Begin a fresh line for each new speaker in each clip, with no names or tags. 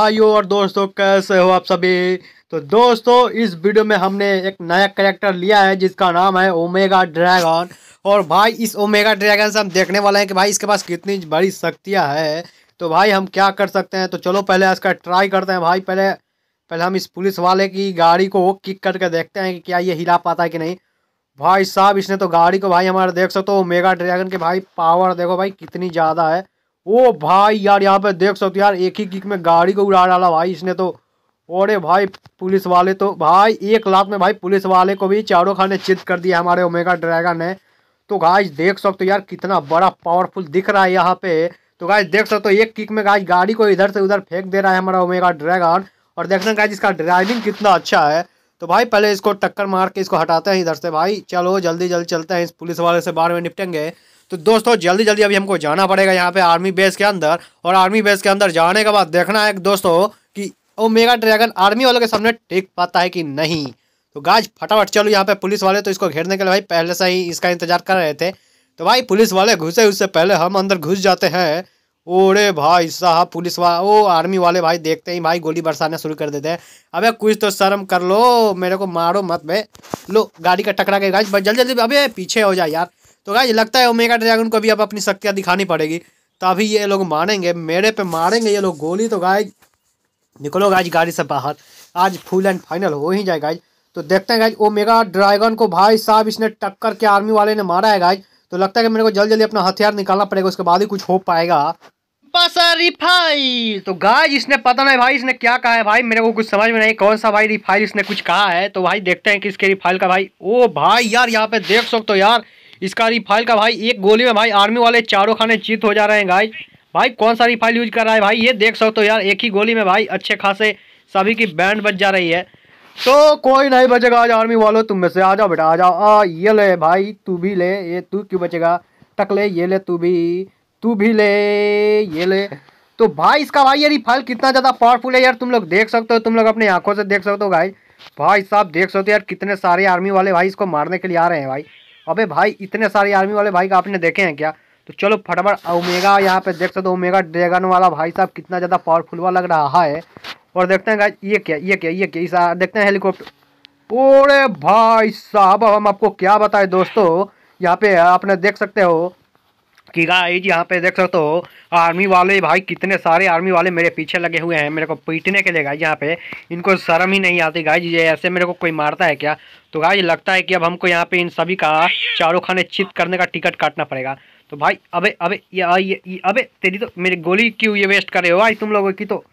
आयो और दोस्तों कैसे हो आप सभी तो दोस्तों इस वीडियो में हमने एक नया करेक्टर लिया है जिसका नाम है ओमेगा ड्रैगन और भाई इस ओमेगा ड्रैगन से हम देखने वाले हैं कि भाई इसके पास कितनी बड़ी शक्तियाँ है तो भाई हम क्या कर सकते हैं तो चलो पहले इसका ट्राई करते हैं भाई पहले पहले हम इस पुलिस वाले की गाड़ी को किक करके देखते हैं कि क्या ये हिला पाता है कि नहीं भाई साहब इसने तो गाड़ी को भाई हमारा देख सकते हो ओमेगा ड्रैगन के भाई पावर देखो भाई कितनी ज़्यादा है ओ भाई यार यहाँ पे देख सकते हो यार एक ही किक में गाड़ी को उड़ा डाला भाई इसने तो अरे भाई पुलिस वाले तो भाई एक लाख में भाई पुलिस वाले को भी चारों खाने चित कर दिया हमारे ओमेगा ड्रैगन ने तो गाइस देख सकते हो यार कितना बड़ा पावरफुल दिख रहा है यहाँ पे तो गाइस देख सकते हो एक किक में गाइस गाड़ी को इधर से उधर फेंक दे रहा है हमारा ओमेगा ड्रैगन और देख रहे हैं इसका ड्राइविंग कितना अच्छा है तो भाई पहले इसको टक्कर मार के इसको हटाते हैं इधर से भाई चलो जल्दी जल्दी चलते हैं इस पुलिस वाले से बाहर में निपटेंगे तो दोस्तों जल्दी जल्दी अभी हमको जाना पड़ेगा यहाँ पे आर्मी बेस के अंदर और आर्मी बेस के अंदर जाने के बाद देखना है दोस्तों कि मेगा ड्रैगन आर्मी वालों के सामने टिक पाता है कि नहीं तो गाज फटाफट चलो यहाँ पे पुलिस वाले तो इसको घेरने के लिए भाई पहले से ही इसका इंतजार कर रहे थे तो भाई पुलिस वाले घुसे उससे पहले हम अंदर घुस जाते हैं ओरे भाई साहब पुलिस वा ओ आर्मी वाले भाई देखते ही भाई गोली बरसाना शुरू कर देते हैं अबे कुछ तो शर्म कर लो मेरे को मारो मत बे लो गाड़ी का टकरा के गाज जल्दी जल्दी अबे पीछे हो जाए यार तो गाइज लगता है ओमेगा ड्रैगन को भी अब अपनी शक्तियाँ दिखानी पड़ेगी तभी ये लोग मारेंगे मेरे पे मारेंगे ये लोग गोली तो गाइज निकलो गाइज गाड़ी से बाहर आज फुल एंड फाइनल हो ही जाए गाइज तो देखते हैं गाइज ओमेगा ड्रैगन को भाई साहब इसने टक्कर के आर्मी वाले ने मारा है गाइज तो लगता है कि मेरे को जल्दी जल्दी अपना हथियार निकालना पड़ेगा उसके बाद ही कुछ हो पाएगा बसा तो गाय इसने पता नहीं भाई इसने क्या कहा है भाई मेरे को कुछ समझ में नहीं कौन सा भाई रिफाइल इसने कुछ कहा है तो भाई देखते हैं कि इसके रिफाइल का भाई ओ भाई यार यहाँ पे देख सकते हो यार इसका रिफाइल का भाई एक गोली में भाई आर्मी वाले चारों खाने जीत हो जा रहे हैं गाइज भाई कौन सा रिफाइल यूज कर रहा है भाई ये देख सकते हो यार एक ही गोली में भाई अच्छे खासे सभी की बैंड बच जा रही है तो कोई नहीं बचेगा आज आर्मी वालों तुम में से आ जाओ बेटा आ जाओ आ ये ले भाई तू भी ले ये तू क्यों बचेगा टक ले ये ले तू भी तू भी ले ये ले तो भाई इसका भाई ये रिफाइल कितना ज़्यादा पावरफुल है यार तुम लोग देख सकते हो तुम लोग अपनी आंखों से देख सकते हो भाई भाई साहब देख सकते हो यार कितने सारे आर्मी वाले भाई इसको मारने के लिए आ रहे हैं भाई अबे भाई इतने सारे आर्मी वाले भाई का आपने देखे हैं क्या तो चलो फटाफट ओमेगा यहाँ पे देख सकते हो ओमेगा ड्रैगन वाला भाई साहब कितना ज़्यादा पावरफुल वाला लग रहा है और देखते हैं भाई ये क्या ये क्या ये क्या इस देखते हैं हेलीकॉप्टर ओरे भाई साहब हम आपको क्या बताएं दोस्तों यहाँ पे आपने देख सकते हो कि गाइज यहाँ पे देख सकते हो आर्मी वाले भाई कितने सारे आर्मी वाले मेरे पीछे लगे हुए हैं मेरे को पीटने के लिए गाइज यहाँ पे इनको शर्म ही नहीं आती गाइज ये ऐसे मेरे को कोई मारता है क्या तो गाइज लगता है कि अब हमको यहाँ पे इन सभी का चारों खाने चित करने का टिकट काटना पड़ेगा तो भाई अबे अबे ये ये, ये अबे तेरी तो मेरी गोली क्यों ये वेस्ट कर रहे हो भाई तुम लोगों की तो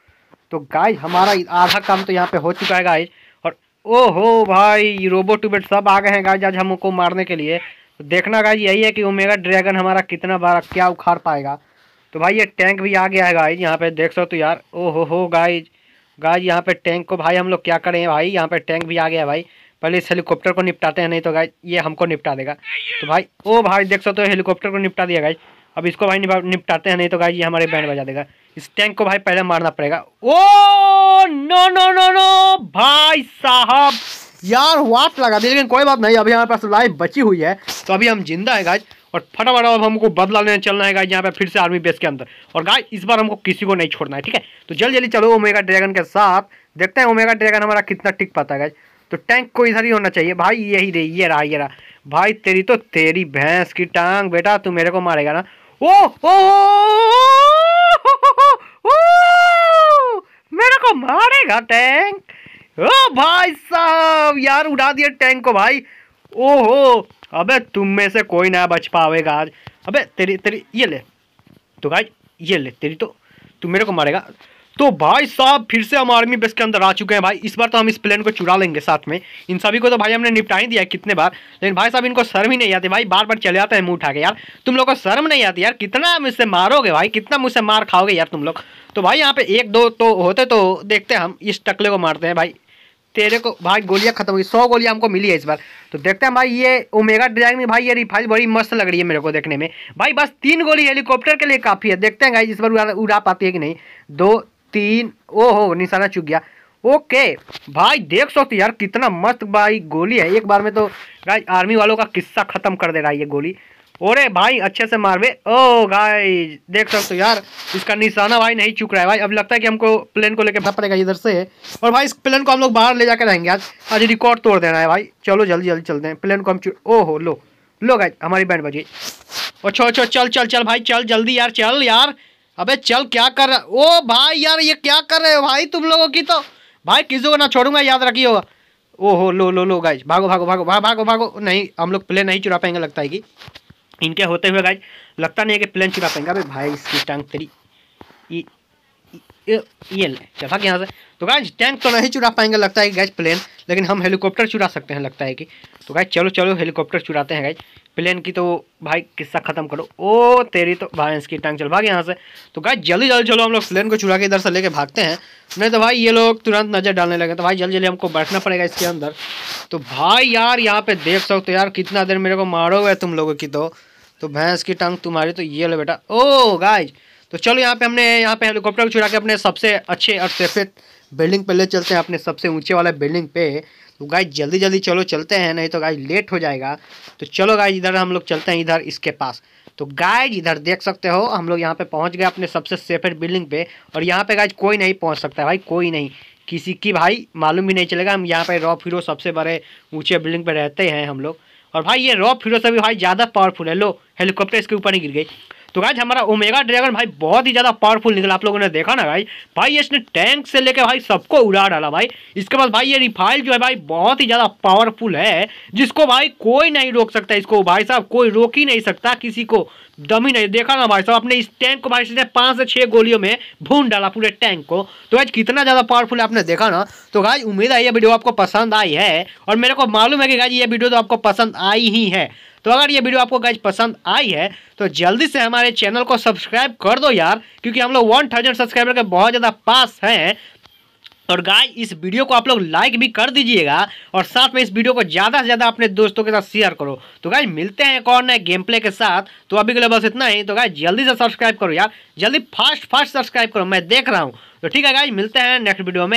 तो गाइज हमारा आधा काम तो यहाँ पे हो चुका है गाइज और ओहो भाई रोबोट टूबेट सब आ गए हैं गाइज आज हमको मारने के लिए तो देखना गाइज यही है कि ओमेगा ड्रैगन हमारा कितना बार क्या उखाड़ पाएगा तो भाई ये टैंक भी आ गया है गाइज यहाँ पे देख सो तो यार ओ हो हो गाइज गाइज यहाँ पे टैंक को भाई हम लोग क्या करें भाई यहाँ पे टैंक भी आ गया है भाई पहले इस हेलीकॉप्टर को निपटाते हैं नहीं तो गाइज ये हमको निपटा देगा तो भाई ओ भाई देख सो तो हेलीकॉप्टर को निपटा दिया गाइज अब इसको भाई निपटाते हैं नहीं तो गाइज ये हमारे बैंड बजा देगा इस टैंक को भाई पहले मारना पड़ेगा oh no no no no भाई साहब यार वाट लगा दी लेकिन कोई बात नहीं अभी हमारे पास लाइफ बची हुई है तो अभी हम जिंदा है गाइज और फटाफट अब हमको बदला लेने चलना है गाइज यहाँ पे फिर से आर्मी बेस के अंदर और गाइज इस बार हमको किसी को नहीं छोड़ना है ठीक है तो जल्दी जल्दी चलो ओमेगा ड्रैगन के साथ देखते हैं ओमेगा ड्रैगन हमारा कितना टिक पाता है गाइज तो टैंक को इधर ही होना चाहिए भाई यही रही ये रहा ये रहा भाई तेरी तो तेरी भैंस की टांग बेटा तू मेरे को मारेगा ना ओ ओ मेरे को मारेगा टैंक ओ भाई साहब यार उड़ा दिया टैंक को भाई ओहो अबे तुम में से कोई ना बच पाएगा आज अबे तेरी तेरी ये ले तो भाई ये ले तेरी तो तू मेरे को मारेगा तो भाई साहब फिर से हम आर्मी बेस के अंदर आ चुके हैं भाई इस बार तो हम इस प्लेन को चुरा लेंगे साथ में इन सभी को तो भाई हमने निपटा ही दिया कितने बार लेकिन भाई साहब इनको शर्म ही नहीं आती भाई बार बार चले आते हैं मुँह उठा के यार तुम लोग को शर्म नहीं आती यार कितना मुझसे मारोगे भाई कितना मुझसे मार खाओगे यार तुम लोग तो भाई यहाँ पे एक दो तो होते तो देखते हम इस टकले को मारते हैं भाई तेरे को भाई गोलियां खत्म हुई सौ गोलियां हमको मिली है इस बार तो देखते हैं भाई ये ओमेगा ड्रैग में भाई ये रिफाइल बड़ी मस्त लग रही है मेरे को देखने में भाई बस तीन गोली हेलीकॉप्टर के लिए काफ़ी है देखते हैं भाई इस बार उड़ा उड़ा पाती है कि नहीं दो तीन ओ हो निशाना चुक गया ओके भाई देख सकते यार कितना मस्त भाई गोली है एक बार में तो भाई आर्मी वालों का किस्सा खत्म कर दे रहा है ये गोली ओरे भाई अच्छे से मार बे ओ भाई देख सकते हो यार इसका निशाना भाई नहीं चुक रहा है भाई अब लगता है कि हमको प्लेन को लेकर पड़ेगा इधर से और भाई इस प्लेन को हम लोग बाहर ले जाकर रहेंगे आज आज रिकॉर्ड तोड़ देना है भाई चलो जल्दी जल्दी चलते हैं प्लेन को हम ओ हो लो लो गाइज हमारी बैंड बजी और छो छो चल चल चल भाई चल जल्दी यार चल यार अबे चल क्या कर रहा ओ भाई यार ये क्या कर रहे हो भाई तुम लोगों की तो भाई किसी को ना छोड़ूंगा याद ओ ओहो लो लो लो गाइज भागो भागो भागो भागो भागो भागो नहीं हम लोग प्लेन नहीं चुरा पाएंगे लगता है कि इनके होते हुए गाइज लगता नहीं है कि प्लेन चुरा पाएंगे अभी भाई इसकी टैंक तेरी ये ये ले चला यहाँ से तो गाइज टैंक तो नहीं चुरा पाएंगे लगता है कि गैज प्लेन लेकिन हम हेलीकॉप्टर चुरा सकते हैं लगता है कि तो गाइज चलो चलो हेलीकॉप्टर चुराते हैं गाइज प्लेन की तो भाई किस्सा खत्म करो ओ तेरी तो भाई इसकी टैंक चल भाग यहाँ से तो गाइज जल्दी जल्दी चलो हम लोग प्लेन को चुरा के इधर से लेके भागते हैं नहीं तो भाई ये लोग तुरंत नज़र डालने लगे तो भाई जल्दी जल्दी हमको बैठना पड़ेगा इसके अंदर तो भाई यार यहाँ पे देख सकते हो यार कितना देर मेरे को मारोगे तुम लोगों की तो तो भैंस की टांग तुम्हारी तो ये लो बेटा ओ गाइज तो चलो यहाँ पे हमने यहाँ पे हेलीकॉप्टर को छुड़ा के अपने सबसे अच्छे और सुरक्षित बिल्डिंग पे ले चलते हैं अपने सबसे ऊंचे वाले बिल्डिंग पे तो गाय जल्दी जल्दी चलो चलते हैं नहीं तो गाय लेट हो जाएगा तो चलो गाय इधर हम लोग चलते हैं इधर इसके पास तो गाय इधर देख सकते हो हम लोग यहाँ पे पहुँच गए अपने सबसे सेफेस्ट बिल्डिंग पे और यहाँ पे गाय कोई नहीं पहुँच सकता भाई कोई नहीं किसी की भाई मालूम भी नहीं चलेगा हम यहाँ पे रॉ हीरो सबसे बड़े ऊँचे बिल्डिंग पर रहते हैं हम लोग और भाई ये रॉ से भी भाई ज़्यादा पावरफुल है लो हेलीकॉप्टर इसके ऊपर ही गिर गई तो गाइज हमारा ओमेगा ड्रैगन भाई बहुत ही ज़्यादा पावरफुल निकला आप लोगों ने देखा ना भाई भाई इसने टैंक से लेकर भाई सबको उड़ा डाला भाई इसके बाद भाई ये रिफाइल जो है भाई बहुत ही ज़्यादा पावरफुल है जिसको भाई कोई नहीं रोक सकता इसको भाई साहब कोई रोक ही नहीं सकता किसी को दम ही नहीं देखा ना भाई साहब अपने इस टैंक को भाई इसने पाँच से छः गोलियों में भून डाला पूरे टैंक को तो आज कितना ज़्यादा पावरफुल है आपने देखा ना तो गाइज उम्मीद है ये वीडियो आपको पसंद आई है और मेरे को मालूम है कि गाइज ये वीडियो तो आपको पसंद आई ही है तो अगर ये वीडियो आपको गाइज पसंद आई है तो जल्दी से हमारे चैनल को सब्सक्राइब कर दो यार क्योंकि हम लोग वन थाउजेंड सब्सक्राइबर के बहुत ज़्यादा पास हैं और गाय इस वीडियो को आप लोग लाइक भी कर दीजिएगा और साथ में इस वीडियो को ज़्यादा से ज़्यादा अपने दोस्तों के साथ शेयर करो तो गाय मिलते हैं एक और नए गेम प्ले के साथ तो अभी के लिए बस इतना ही तो गाय जल्दी से सब्सक्राइब करो यार जल्दी फास्ट फास्ट सब्सक्राइब करो मैं देख रहा हूँ तो ठीक है गाय मिलते हैं नेक्स्ट वीडियो में